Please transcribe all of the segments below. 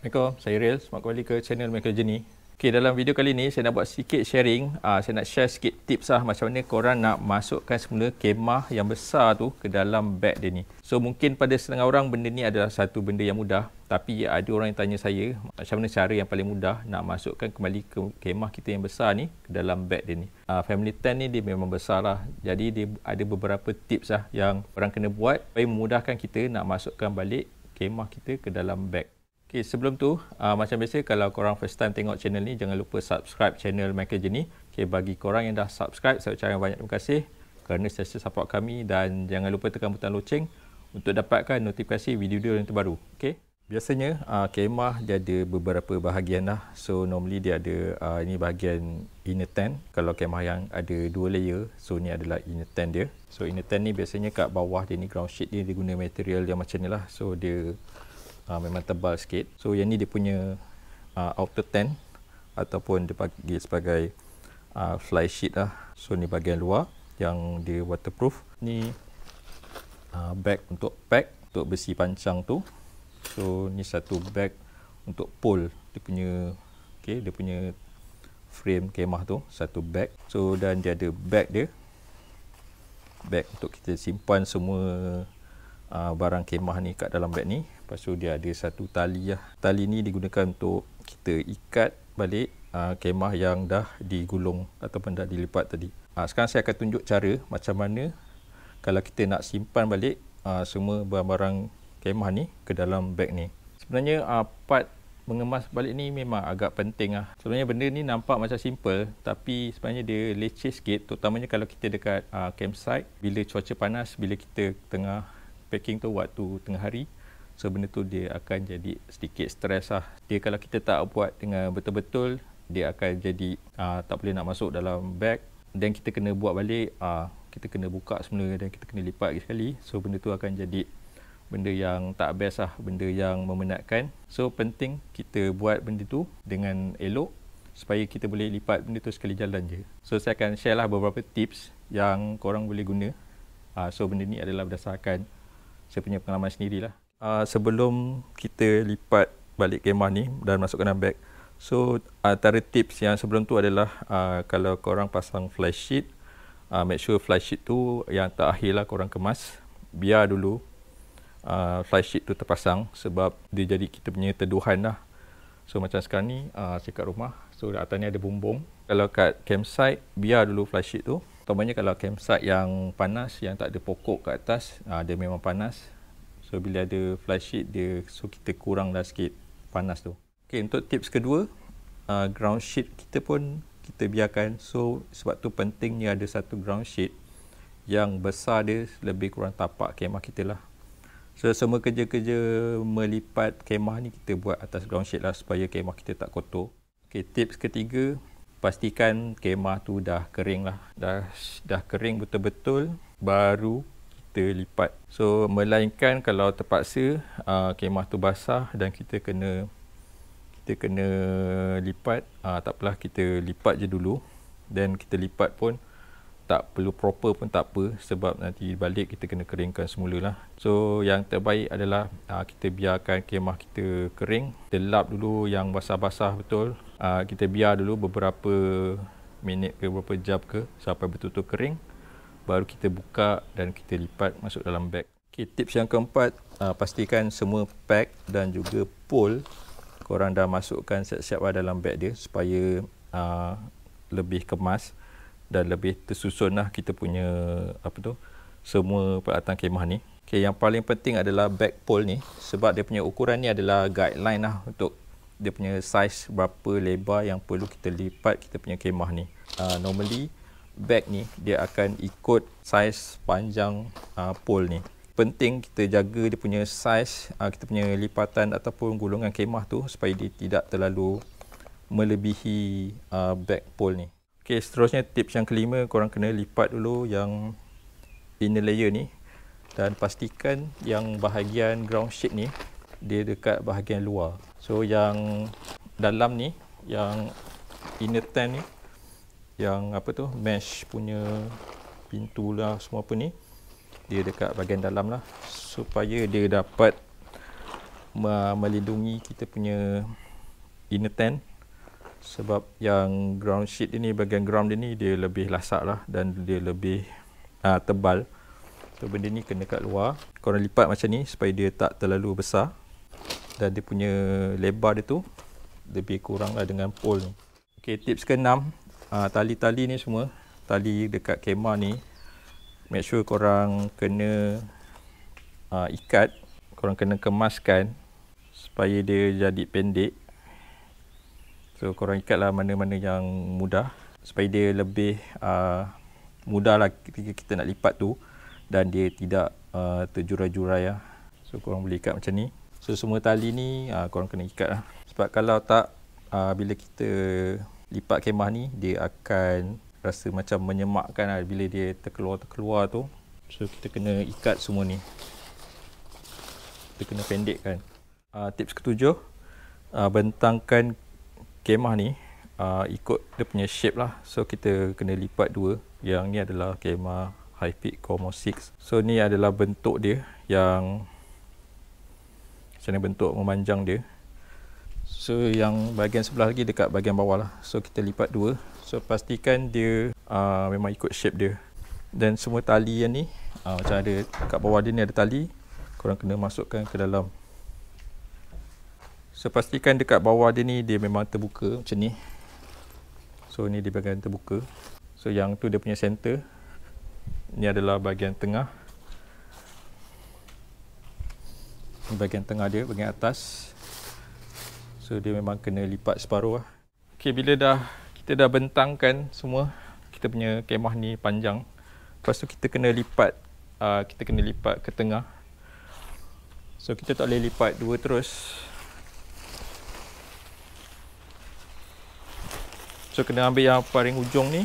Assalamualaikum, saya Real. Selamat kembali ke channel Michael Jenny. Okay, dalam video kali ni saya nak buat sikit sharing. Uh, saya nak share sikit tips lah macam mana korang nak masukkan semula kemah yang besar tu ke dalam bag dia ni. So mungkin pada setengah orang benda ni adalah satu benda yang mudah. Tapi ada orang yang tanya saya macam mana cara yang paling mudah nak masukkan kembali ke kemah kita yang besar ni ke dalam bag dia ni. Uh, family tent ni dia memang besar lah. Jadi dia ada beberapa tips lah yang orang kena buat supaya memudahkan kita nak masukkan balik kemah kita ke dalam bag. Okay, sebelum tu, uh, macam biasa kalau korang first time tengok channel ni, jangan lupa subscribe channel Michael Jenny. Okay, bagi korang yang dah subscribe, saya ucapkan banyak terima kasih kerana sesi support kami dan jangan lupa tekan butang loceng untuk dapatkan notifikasi video-video yang terbaru. Okay? Biasanya uh, kemah dia ada beberapa bahagian lah. So normally dia ada uh, ini bahagian inner tent. Kalau kemah yang ada dua layer, so ni adalah inner tent dia. So inner tent ni biasanya kat bawah dia ni ground sheet dia, dia guna material yang macam ni lah. So dia uh, memang tebal sikit so yang ni dia punya uh, outer tent ataupun dia dipanggil sebagai uh, fly sheet lah so ni bahagian luar yang dia waterproof ni uh, bag untuk pack untuk besi pancang tu so ni satu bag untuk pole dia punya okay, dia punya frame kemah tu satu bag so dan dia ada bag dia bag untuk kita simpan semua uh, barang kemah ni kat dalam beg ni. Lepas tu dia ada satu tali lah. Tali ni digunakan untuk kita ikat balik uh, kemah yang dah digulung ataupun dah dilipat tadi. Uh, sekarang saya akan tunjuk cara macam mana kalau kita nak simpan balik uh, semua barang-barang kemah ni ke dalam beg ni. Sebenarnya uh, part mengemas balik ni memang agak penting lah. Sebenarnya benda ni nampak macam simple tapi sebenarnya dia leceh sikit terutamanya kalau kita dekat uh, campsite bila cuaca panas, bila kita tengah packing tu waktu tengah hari so benda tu dia akan jadi sedikit stres lah dia kalau kita tak buat dengan betul-betul dia akan jadi uh, tak boleh nak masuk dalam bag dan kita kena buat balik uh, kita kena buka semula dan kita kena lipat lagi sekali so benda tu akan jadi benda yang tak best lah benda yang memenatkan so penting kita buat benda tu dengan elok supaya kita boleh lipat benda tu sekali jalan je so saya akan share lah beberapa tips yang korang boleh guna ah, so benda ni adalah berdasarkan saya punya pengalaman sendirilah. Uh, sebelum kita lipat balik kemah ni dan masukkan dalam beg, so antara tips yang sebelum tu adalah uh, kalau korang pasang fly sheet, uh, make sure fly sheet tu yang terakhir lah korang kemas. Biar dulu uh, fly sheet tu terpasang sebab dia jadi kita punya teduhan lah. So macam sekarang ni uh, saya kat rumah, so atas ni ada bumbung. Kalau kat campsite, biar dulu fly sheet tu terutamanya kalau campsite yang panas yang tak ada pokok kat atas uh, dia memang panas so bila ada flash sheet dia so kita kuranglah sikit panas tu ok untuk tips kedua uh, ground sheet kita pun kita biarkan so sebab tu pentingnya ada satu ground sheet yang besar dia lebih kurang tapak kemah kita lah so semua kerja-kerja melipat kemah ni kita buat atas ground sheet lah supaya kemah kita tak kotor ok tips ketiga pastikan kemah tu dah kering lah dah dah kering betul-betul baru kita lipat so melainkan kalau terpaksa uh, kemah tu basah dan kita kena kita kena lipat uh, tak apalah kita lipat je dulu dan kita lipat pun tak perlu proper pun tak apa sebab nanti balik kita kena keringkan semula lah so yang terbaik adalah aa, ah, kita biarkan kemah kita kering kita lap dulu yang basah-basah betul aa, ah, kita biar dulu beberapa minit ke beberapa jam ke sampai betul-betul kering baru kita buka dan kita lipat masuk dalam bag. okay, tips yang keempat aa, ah, pastikan semua pack dan juga pole korang dah masukkan siap-siap lah dalam bag dia supaya aa, lebih kemas dan lebih tersusunlah kita punya apa tu semua peralatan kemah ni. Okey yang paling penting adalah back pole ni sebab dia punya ukuran ni adalah guideline lah untuk dia punya size berapa lebar yang perlu kita lipat kita punya kemah ni. Uh, normally back ni dia akan ikut size panjang uh, pole ni. Penting kita jaga dia punya size uh, kita punya lipatan ataupun gulungan kemah tu supaya dia tidak terlalu melebihi uh, back pole ni. Okey, seterusnya tips yang kelima, korang kena lipat dulu yang inner layer ni dan pastikan yang bahagian ground sheet ni dia dekat bahagian luar. So yang dalam ni, yang inner tan ni yang apa tu mesh punya pintu lah semua apa ni dia dekat bahagian dalam lah supaya dia dapat melindungi kita punya inner tent sebab yang ground sheet ini bagian ground ini dia lebih lasak lah dan dia lebih uh, tebal so benda ni kena kat luar korang lipat macam ni supaya dia tak terlalu besar dan dia punya lebar dia tu lebih kurang lah dengan pole ni ok tips ke 6 uh, tali-tali ni semua tali dekat kemar ni make sure korang kena uh, ikat korang kena kemaskan supaya dia jadi pendek So korang ikatlah mana-mana yang mudah supaya dia lebih uh, mudahlah ketika kita nak lipat tu dan dia tidak uh, terjurai-jurai lah. So korang boleh ikat macam ni. So semua tali ni uh, korang kena ikat lah. Sebab kalau tak uh, bila kita lipat kemah ni dia akan rasa macam menyemakkan lah bila dia terkeluar-terkeluar tu. So kita kena ikat semua ni. Kita kena pendekkan. Uh, tips ketujuh, uh, bentangkan kemah ni uh, ikut dia punya shape lah so kita kena lipat dua yang ni adalah kemah high peak Como 6 so ni adalah bentuk dia yang macam bentuk memanjang dia so yang bahagian sebelah lagi dekat bahagian bawah lah so kita lipat dua so pastikan dia uh, memang ikut shape dia dan semua tali yang ni uh, macam ada kat bawah dia ni ada tali korang kena masukkan ke dalam So pastikan dekat bawah dia ni dia memang terbuka macam ni. So ni dia bahagian terbuka. So yang tu dia punya center. Ni adalah bahagian tengah. Ni bahagian tengah dia, bahagian atas. So dia memang kena lipat separuh lah. Okay, bila dah kita dah bentangkan semua kita punya kemah ni panjang. Lepas tu kita kena lipat uh, kita kena lipat ke tengah. So kita tak boleh lipat dua terus. So kena ambil yang paling ujung ni.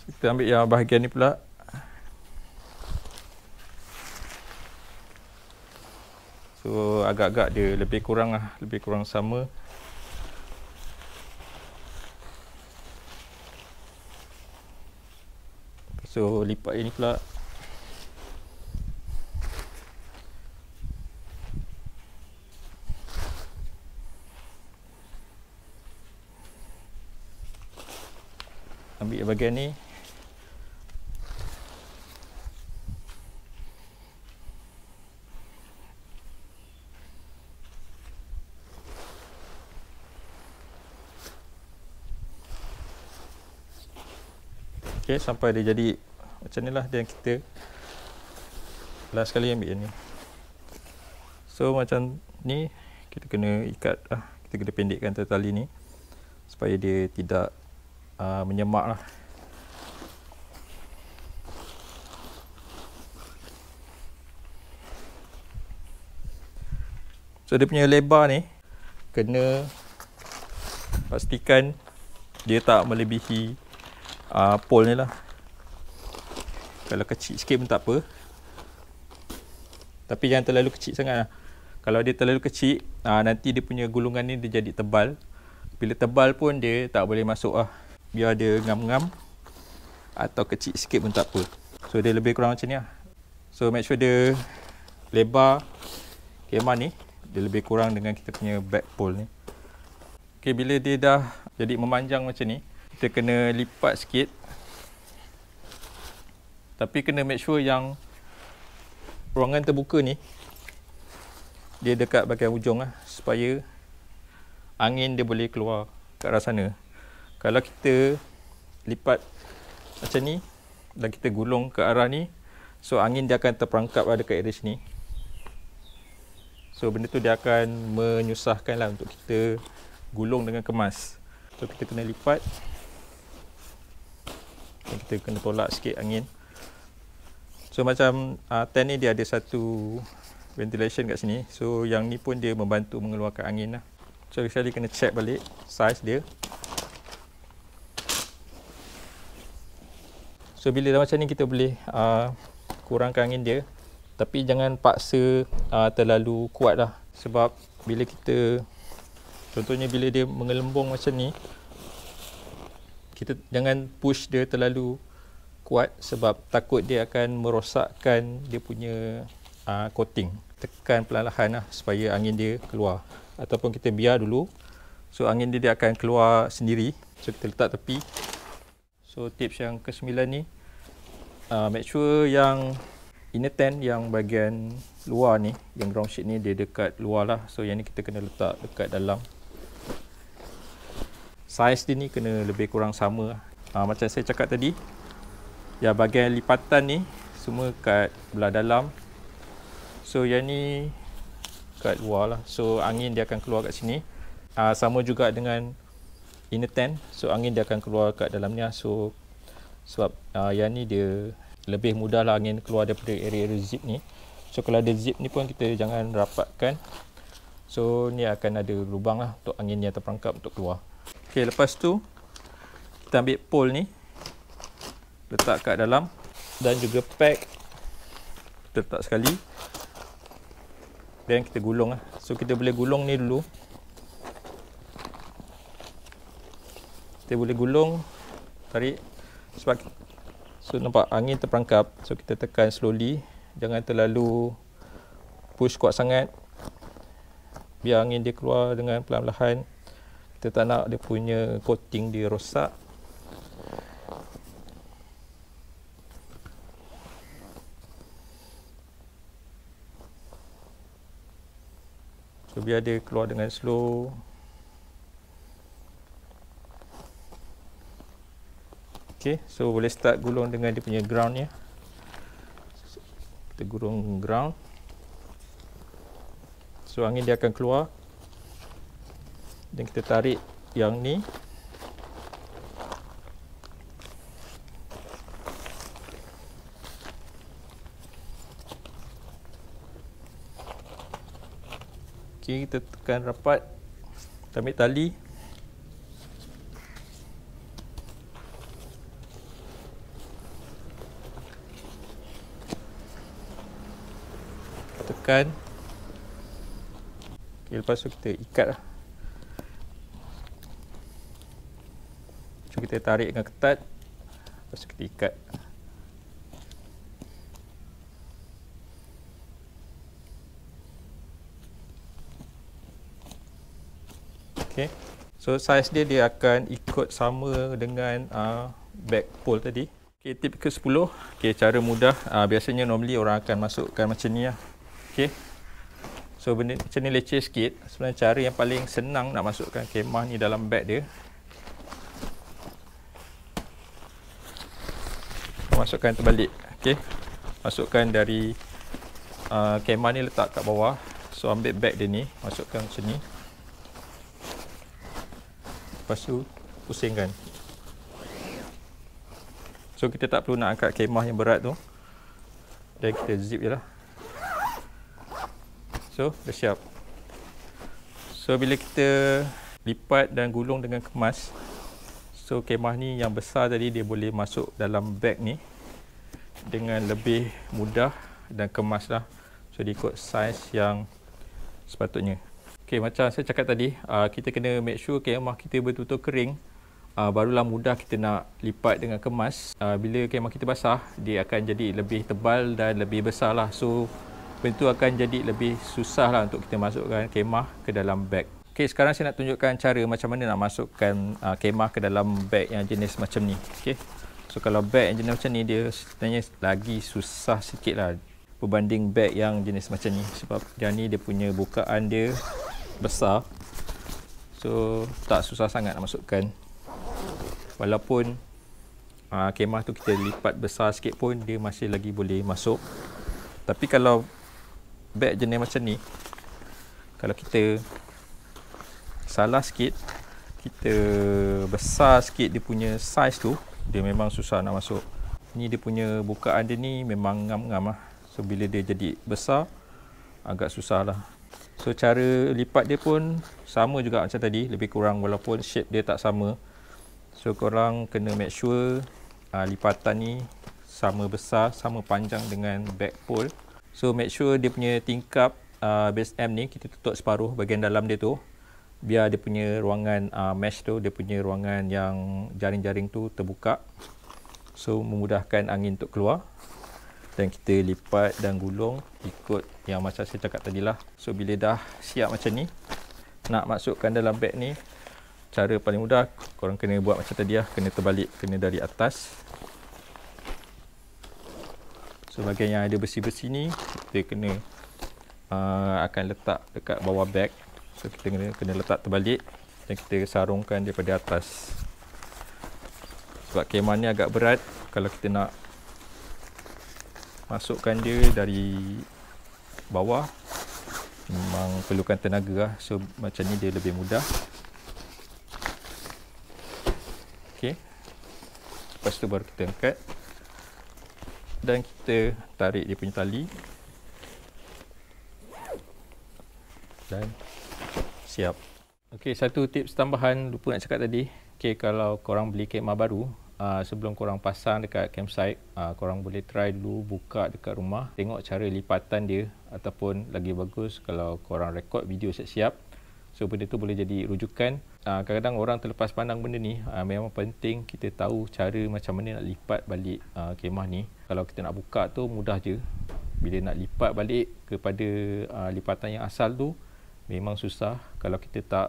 So, kita ambil yang bahagian ni pula. So agak-agak dia lebih kurang lah. Lebih kurang sama. So lipat yang ni pula Ambil bahagian ni Okey, sampai dia jadi macam ni lah dia yang kita last kali ambil yang ni. So macam ni kita kena ikat lah. Kita kena pendekkan tali ni supaya dia tidak uh, menyemak lah. So dia punya lebar ni kena pastikan dia tak melebihi uh, pole ni lah kalau kecil sikit pun tak apa tapi jangan terlalu kecil sangat lah kalau dia terlalu kecil uh, nanti dia punya gulungan ni dia jadi tebal bila tebal pun dia tak boleh masuk lah biar dia ngam-ngam atau kecil sikit pun tak apa so dia lebih kurang macam ni lah so make sure dia lebar kemah ni dia lebih kurang dengan kita punya back pole ni ok bila dia dah jadi memanjang macam ni kita kena lipat sikit tapi kena make sure yang ruangan terbuka ni dia dekat bahagian hujung lah supaya angin dia boleh keluar ke arah sana kalau kita lipat macam ni dan kita gulung ke arah ni so angin dia akan terperangkap lah dekat area sini so benda tu dia akan menyusahkan lah untuk kita gulung dengan kemas so kita kena lipat kita kena tolak sikit angin so macam uh, ah, tent ni dia ada satu ventilation kat sini so yang ni pun dia membantu mengeluarkan angin lah so dia kena check balik size dia so bila dah macam ni kita boleh uh, kurangkan angin dia tapi jangan paksa uh, terlalu kuat lah sebab bila kita contohnya bila dia mengelembung macam ni kita jangan push dia terlalu kuat sebab takut dia akan merosakkan dia punya uh, coating tekan perlahan-lahan lah supaya angin dia keluar ataupun kita biar dulu so angin dia, dia akan keluar sendiri so kita letak tepi so tips yang ke sembilan ni uh, make sure yang inner tent yang bahagian luar ni yang ground sheet ni dia dekat luar lah so yang ni kita kena letak dekat dalam saiz dia ni kena lebih kurang sama ha, macam saya cakap tadi ya bahagian lipatan ni semua kat belah dalam so yang ni kat luar lah so angin dia akan keluar kat sini ha, sama juga dengan inner tent so angin dia akan keluar kat dalam ni lah. so sebab uh, yang ni dia lebih mudah lah angin keluar daripada area-area zip ni so kalau ada zip ni pun kita jangan rapatkan so ni akan ada lubang lah untuk angin yang terperangkap untuk keluar Okey, lepas tu kita ambil pole ni letak kat dalam dan juga pack kita letak sekali dan kita gulung lah. So kita boleh gulung ni dulu. Kita boleh gulung tarik sebab so nampak angin terperangkap. So kita tekan slowly. Jangan terlalu push kuat sangat. Biar angin dia keluar dengan perlahan-lahan kita tak nak dia punya coating dia rosak so biar dia keluar dengan slow ok so boleh start gulung dengan dia punya ground ni ya. kita gulung ground so angin dia akan keluar dan kita tarik yang ni. Okay, kita tekan rapat. Kita ambil tali. Tekan. Okay, lepas tu kita ikat lah. kita tarik dengan ketat lepas kita ikat Okay. So size dia dia akan ikut sama dengan uh, back pole tadi. Okey tip ke 10. Okey cara mudah uh, biasanya normally orang akan masukkan macam ni lah. Okey. So benda macam ni leceh sikit. Sebenarnya cara yang paling senang nak masukkan kemah ni dalam bag dia masukkan terbalik okey masukkan dari a uh, kemah ni letak kat bawah so ambil bag dia ni masukkan sini lepas tu pusingkan so kita tak perlu nak angkat kemah yang berat tu dan kita zip je lah so dah siap so bila kita lipat dan gulung dengan kemas so kemah ni yang besar tadi dia boleh masuk dalam bag ni dengan lebih mudah dan kemaslah so ikut saiz yang sepatutnya. Okay, macam saya cakap tadi, uh, kita kena make sure kemah kita betul-betul kering uh, barulah mudah kita nak lipat dengan kemas. Uh, bila kemah kita basah, dia akan jadi lebih tebal dan lebih besarlah. So itu akan jadi lebih susahlah untuk kita masukkan kemah ke dalam beg. Okay, sekarang saya nak tunjukkan cara macam mana nak masukkan uh, kemah ke dalam beg yang jenis macam ni. Okay. So kalau bag yang jenis macam ni dia sebenarnya lagi susah sikit lah Berbanding bag yang jenis macam ni Sebab dia ni dia punya bukaan dia besar So tak susah sangat nak masukkan Walaupun aa, ah, kemah tu kita lipat besar sikit pun dia masih lagi boleh masuk Tapi kalau bag jenis macam ni Kalau kita salah sikit kita besar sikit dia punya size tu dia memang susah nak masuk ni dia punya bukaan dia ni memang ngam-ngam lah so bila dia jadi besar agak susah lah so cara lipat dia pun sama juga macam tadi lebih kurang walaupun shape dia tak sama so korang kena make sure uh, lipatan ni sama besar sama panjang dengan back pole so make sure dia punya tingkap uh, base M ni kita tutup separuh bagian dalam dia tu biar dia punya ruangan uh, mesh tu dia punya ruangan yang jaring-jaring tu terbuka so memudahkan angin untuk keluar dan kita lipat dan gulung ikut yang macam saya cakap tadi lah so bila dah siap macam ni nak masukkan dalam beg ni cara paling mudah korang kena buat macam tadi lah kena terbalik kena dari atas so bagian yang ada besi-besi ni kita kena uh, akan letak dekat bawah beg So kita kena, kena letak terbalik dan kita sarungkan daripada atas. Sebab keman ni agak berat kalau kita nak masukkan dia dari bawah memang perlukan tenaga lah. So macam ni dia lebih mudah. Okey. Lepas tu baru kita angkat dan kita tarik dia punya tali dan Siap. Okey, satu tips tambahan lupa nak cakap tadi. Okey, kalau korang beli khidmat baru, Uh, sebelum korang pasang dekat campsite uh, korang boleh try dulu buka dekat rumah tengok cara lipatan dia ataupun lagi bagus kalau korang rekod video siap-siap so benda tu boleh jadi rujukan ah, kadang-kadang orang terlepas pandang benda ni memang penting kita tahu cara macam mana nak lipat balik uh, kemah ni kalau kita nak buka tu mudah je bila nak lipat balik kepada lipatan yang asal tu memang susah kalau kita tak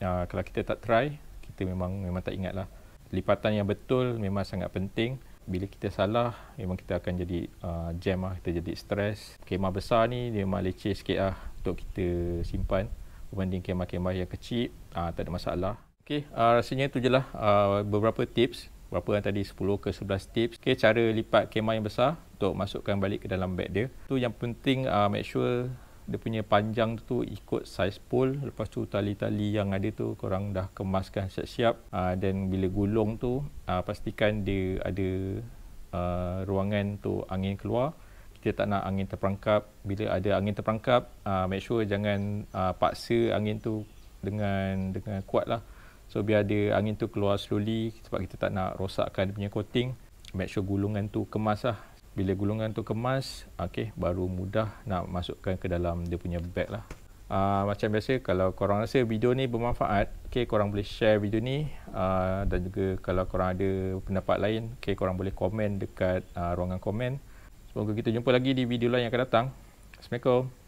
uh, kalau kita tak try kita memang memang tak ingatlah lipatan yang betul memang sangat penting bila kita salah memang kita akan jadi uh, jam lah kita jadi stres kemah besar ni dia memang leceh sikit lah untuk kita simpan berbanding kemah-kemah yang kecil uh, tak ada masalah ok uh, rasanya tu je lah uh, beberapa tips berapa yang tadi 10 ke 11 tips ok cara lipat kemah yang besar untuk masukkan balik ke dalam bag dia tu yang penting uh, make sure dia punya panjang tu ikut size pole lepas tu tali-tali yang ada tu korang dah kemaskan siap-siap dan ah, bila gulung tu ah, pastikan dia ada ah, ruangan tu angin keluar kita tak nak angin terperangkap bila ada angin terperangkap make sure jangan paksa angin tu dengan dengan kuat lah so biar dia angin tu keluar slowly sebab kita tak nak rosakkan dia punya coating make sure gulungan tu kemas lah bila gulungan tu kemas okey baru mudah nak masukkan ke dalam dia punya bag lah uh, macam biasa kalau korang rasa video ni bermanfaat okey korang boleh share video ni uh, dan juga kalau korang ada pendapat lain okey korang boleh komen dekat uh, ruangan komen semoga kita jumpa lagi di video lain yang akan datang assalamualaikum